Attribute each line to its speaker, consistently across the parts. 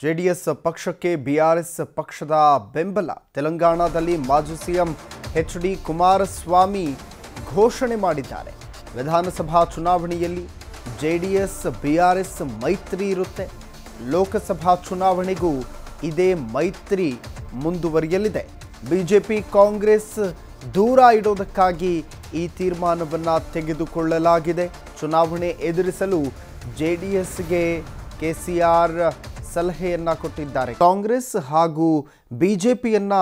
Speaker 1: JDS ಪಕ್ಷಕ್ಕೆ BRS ಪಕ್ಷದ ಬೆಂಬಲ ತೆಲಂಗಾಣದಲ್ಲಿ ಮಾಜಿ ಸಿಎಂ ಎಚ್ ಡಿ ಕುಮಾರಸ್ವಾಮಿ ಘೋಷಣೆ ಮಾಡಿದ್ದಾರೆ ವಿಧಾನಸಭಾ ಚುನಾವಣೆಯಲ್ಲಿ ಜೆಡಿಎಸ್ ಬಿಆರ್ಎಸ್ ಮೈತ್ರಿ ಇರುತ್ತೆ ಲೋಕಸಭಾ ಚುನಾವಣೆಗೂ ಇದೇ ಮೈತ್ರಿ ಮುಂದುವರಿಯಲಿದೆ ಬಿಜೆಪಿ ಕಾಂಗ್ರೆಸ್ ದೂರ ಇಡೋದಕ್ಕಾಗಿ ಈ ತೀರ್ಮಾನವನ್ನು ತೆಗೆದುಕೊಳ್ಳಲಾಗಿದೆ ಚುನಾವಣೆ ಎದುರಿಸಲು ಜೆ ಡಿ ಎಸ್ಗೆ ಕೆ ಸಿ ಆರ್ ಸಲಹೆಯನ್ನ ಕೊಟ್ಟಿದ್ದಾರೆ ಕಾಂಗ್ರೆಸ್ ಹಾಗೂ ಬಿಜೆಪಿಯನ್ನ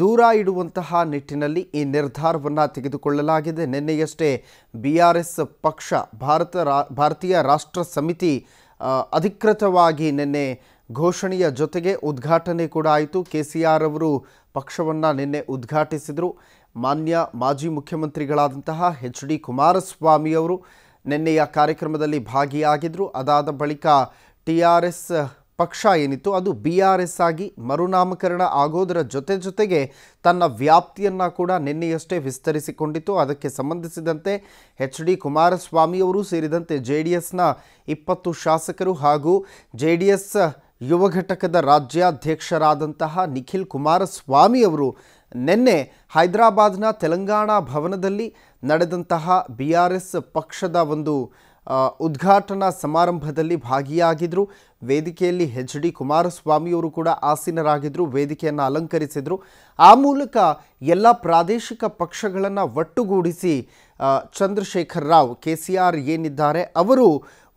Speaker 1: ದೂರ ಇಡುವಂತಹ ನಿಟ್ಟಿನಲ್ಲಿ ಈ ನಿರ್ಧಾರವನ್ನು ತೆಗೆದುಕೊಳ್ಳಲಾಗಿದೆ ನಿನ್ನೆಯಷ್ಟೇ ಬಿ ಆರ್ ಎಸ್ ಪಕ್ಷ ಭಾರತ ರಾ ಭಾರತೀಯ ರಾಷ್ಟ್ರ ಸಮಿತಿ ಅಧಿಕೃತವಾಗಿ ನಿನ್ನೆ ಘೋಷಣೆಯ ಜೊತೆಗೆ ಉದ್ಘಾಟನೆ ಕೂಡ ಆಯಿತು ಕೆ ಸಿ ಆರ್ ಅವರು ಪಕ್ಷವನ್ನು ನಿನ್ನೆ ಉದ್ಘಾಟಿಸಿದರು ಮಾನ್ಯ ಮಾಜಿ ಮುಖ್ಯಮಂತ್ರಿಗಳಾದಂತಹ ಎಚ್ ಡಿ ಕುಮಾರಸ್ವಾಮಿ ಅವರು ನಿನ್ನೆಯ ಕಾರ್ಯಕ್ರಮದಲ್ಲಿ ಭಾಗಿಯಾಗಿದ್ದರು ಅದಾದ ಬಳಿಕ ಟಿ ಆರ್ ಎಸ್ ಪಕ್ಷ ಏನಿತ್ತು ಅದು ಬಿ ಆರ್ ಎಸ್ ಆಗಿ ಮರುನಾಮಕರಣ ಆಗೋದರ ಜೊತೆ ಜೊತೆಗೆ ತನ್ನ ವ್ಯಾಪ್ತಿಯನ್ನು ಕೂಡ ನಿನ್ನೆಯಷ್ಟೇ ವಿಸ್ತರಿಸಿಕೊಂಡಿತ್ತು ಅದಕ್ಕೆ ಸಂಬಂಧಿಸಿದಂತೆ ಎಚ್ ಡಿ ಕುಮಾರಸ್ವಾಮಿಯವರು ಸೇರಿದಂತೆ ಜೆ ಡಿ ಎಸ್ನ ಇಪ್ಪತ್ತು ಶಾಸಕರು ಹಾಗೂ ಜೆ ಡಿ ಎಸ್ ಯುವ ಘಟಕದ ರಾಜ್ಯಾಧ್ಯಕ್ಷರಾದಂತಹ ನಿಖಿಲ್ ಕುಮಾರಸ್ವಾಮಿಯವರು ನಿನ್ನೆ ಹೈದರಾಬಾದ್ನ ತೆಲಂಗಾಣ ಭವನದಲ್ಲಿ ನಡೆದಂತಹ ಬಿ ಆರ್ ಎಸ್ ಪಕ್ಷದ ಒಂದು ಉದ್ಘಾಟನಾ ಸಮಾರಂಭದಲ್ಲಿ ಭಾಗಿಯಾಗಿದ್ದರು ವೇದಿಕೆಯಲ್ಲಿ ಹೆಚ್ ಡಿ ಕುಮಾರಸ್ವಾಮಿಯವರು ಕೂಡ ಆಸೀನರಾಗಿದ್ದರು ವೇದಿಕೆಯನ್ನು ಅಲಂಕರಿಸಿದರು ಆ ಮೂಲಕ ಎಲ್ಲ ಪ್ರಾದೇಶಿಕ ಪಕ್ಷಗಳನ್ನು ಒಟ್ಟುಗೂಡಿಸಿ Chandrashekar Rao K C R ಏನಿದ್ದಾರೆ ಅವರು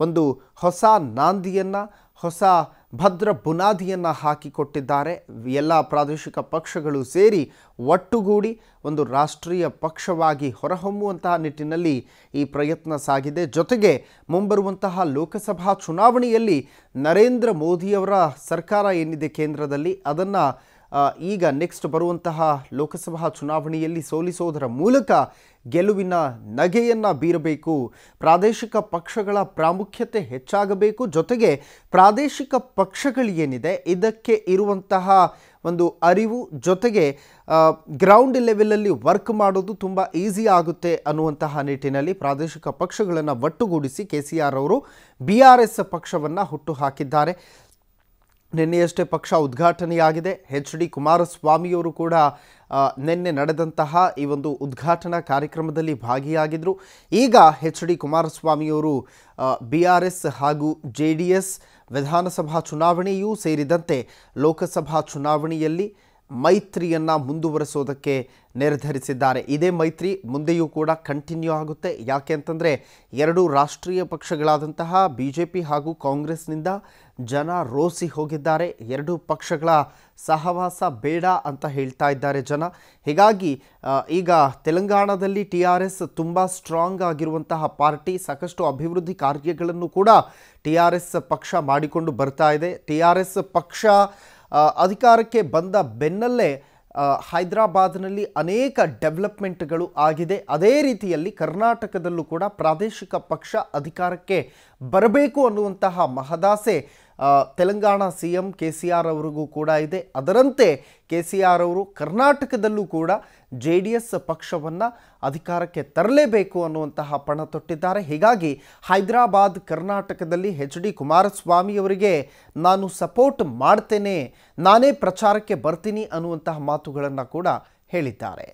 Speaker 1: ಒಂದು ಹೊಸ ನಾಂದಿಯನ್ನು ಹೊಸ ಭದ್ರ ಬುನಾದಿಯನ್ನು ಹಾಕಿಕೊಟ್ಟಿದ್ದಾರೆ ಎಲ್ಲ ಪ್ರಾದೇಶಿಕ ಪಕ್ಷಗಳು ಸೇರಿ ಒಟ್ಟುಗೂಡಿ ಒಂದು ರಾಷ್ಟ್ರೀಯ ಪಕ್ಷವಾಗಿ ಹೊರಹೊಮ್ಮುವಂತಹ ನಿಟ್ಟಿನಲ್ಲಿ ಈ ಪ್ರಯತ್ನ ಸಾಗಿದೆ ಜೊತೆಗೆ ಮುಂಬರುವಂತಹ ಲೋಕಸಭಾ ಚುನಾವಣೆಯಲ್ಲಿ ನರೇಂದ್ರ ಮೋದಿಯವರ ಸರ್ಕಾರ ಏನಿದೆ ಕೇಂದ್ರದಲ್ಲಿ ಅದನ್ನು ಈಗ ನೆಕ್ಸ್ಟ್ ಬರುವಂತಹ ಲೋಕಸಭಾ ಚುನಾವಣೆಯಲ್ಲಿ ಸೋಲಿಸೋದರ ಮೂಲಕ ಗೆಲುವಿನ ನಗೆಯನ್ನು ಬೀರಬೇಕು ಪ್ರಾದೇಶಿಕ ಪಕ್ಷಗಳ ಪ್ರಾಮುಖ್ಯತೆ ಹೆಚ್ಚಾಗಬೇಕು ಜೊತೆಗೆ ಪ್ರಾದೇಶಿಕ ಪಕ್ಷಗಳೇನಿದೆ ಇದಕ್ಕೆ ಇರುವಂತಹ ಒಂದು ಅರಿವು ಜೊತೆಗೆ ಗ್ರೌಂಡ್ ಲೆವೆಲಲ್ಲಿ ವರ್ಕ್ ಮಾಡೋದು ತುಂಬ ಈಸಿ ಆಗುತ್ತೆ ಅನ್ನುವಂತಹ ನಿಟ್ಟಿನಲ್ಲಿ ಪ್ರಾದೇಶಿಕ ಪಕ್ಷಗಳನ್ನು ಒಟ್ಟುಗೂಡಿಸಿ ಕೆ ಸಿ ಆರ್ ಅವರು ಬಿ ಆರ್ ಎಸ್ ಪಕ್ಷವನ್ನು ಹುಟ್ಟು ಹಾಕಿದ್ದಾರೆ ನಿನ್ನೆಯಷ್ಟೇ ಪಕ್ಷ ಉದ್ಘಾಟನೆಯಾಗಿದೆ ಎಚ್ ಡಿ ಕುಮಾರಸ್ವಾಮಿಯವರು ಕೂಡ ನಿನ್ನೆ ನಡೆದಂತಹ ಈ ಒಂದು ಉದ್ಘಾಟನಾ ಕಾರ್ಯಕ್ರಮದಲ್ಲಿ ಭಾಗಿಯಾಗಿದ್ದರು ಈಗ ಎಚ್ ಡಿ ಕುಮಾರಸ್ವಾಮಿಯವರು ಬಿ ಆರ್ ಎಸ್ ಹಾಗೂ ಜೆ ಡಿ ಎಸ್ ವಿಧಾನಸಭಾ ಚುನಾವಣೆಯೂ ಸೇರಿದಂತೆ ಲೋಕಸಭಾ ಚುನಾವಣೆಯಲ್ಲಿ ಮೈತ್ರಿಯನ್ನು ಮುಂದುವರೆಸೋದಕ್ಕೆ ನಿರ್ಧರಿಸಿದ್ದಾರೆ ಇದೇ ಮೈತ್ರಿ ಮುಂದೆಯೂ ಕೂಡ ಕಂಟಿನ್ಯೂ ಆಗುತ್ತೆ ಯಾಕೆ ಅಂತಂದರೆ ಎರಡು ರಾಷ್ಟ್ರೀಯ ಪಕ್ಷಗಳಾದಂತಹ ಬಿ ಜೆ ಪಿ ಹಾಗೂ ಕಾಂಗ್ರೆಸ್ನಿಂದ ಜನ ರೋಸಿ ಹೋಗಿದ್ದಾರೆ ಎರಡು ಪಕ್ಷಗಳ ಸಹವಾಸ ಬೇಡ ಅಂತ ಹೇಳ್ತಾ ಇದ್ದಾರೆ ಜನ ಹೀಗಾಗಿ ಈಗ ತೆಲಂಗಾಣದಲ್ಲಿ ಟಿ ಆರ್ ಎಸ್ ತುಂಬ ಸ್ಟ್ರಾಂಗ್ ಆಗಿರುವಂತಹ ಪಾರ್ಟಿ ಸಾಕಷ್ಟು ಅಭಿವೃದ್ಧಿ ಕಾರ್ಯಗಳನ್ನು ಕೂಡ ಟಿ ಆರ್ ಎಸ್ ಪಕ್ಷ ಮಾಡಿಕೊಂಡು ಬರ್ತಾ ಇದೆ ಟಿ ಆರ್ ಎಸ್ ಪಕ್ಷ ಅಧಿಕಾರಕ್ಕೆ ಬಂದ ಬೆನ್ನಲ್ಲೇ ಹೈದರಾಬಾದ್ನಲ್ಲಿ ಅನೇಕ ಡೆವಲಪ್ಮೆಂಟ್ಗಳು ಆಗಿದೆ ಅದೇ ರೀತಿಯಲ್ಲಿ ಕರ್ನಾಟಕದಲ್ಲೂ ಕೂಡ ಪ್ರಾದೇಶಿಕ ಪಕ್ಷ ಅಧಿಕಾರಕ್ಕೆ ಬರಬೇಕು ಅನ್ನುವಂತಹ ಮಹದಾಸೆ Telangana C M K C R ಅವರಿಗೂ ಕೂಡ ಇದೆ ಅದರಂತೆ ಕೆ ಸಿ ಆರ್ ಅವರು ಕರ್ನಾಟಕದಲ್ಲೂ ಕೂಡ ಜೆ ಡಿ ಎಸ್ ಪಕ್ಷವನ್ನು ಅಧಿಕಾರಕ್ಕೆ ತರಲೇಬೇಕು ಅನ್ನುವಂತಹ ಪಣ ತೊಟ್ಟಿದ್ದಾರೆ ಹೀಗಾಗಿ ಹೈದರಾಬಾದ್ ಕರ್ನಾಟಕದಲ್ಲಿ ಹೆಚ್ ಡಿ ಕುಮಾರಸ್ವಾಮಿಯವರಿಗೆ ನಾನು ಸಪೋರ್ಟ್ ಮಾಡ್ತೇನೆ ನಾನೇ ಪ್ರಚಾರಕ್ಕೆ ಬರ್ತೀನಿ ಅನ್ನುವಂತಹ ಮಾತುಗಳನ್ನು ಕೂಡ ಹೇಳಿದ್ದಾರೆ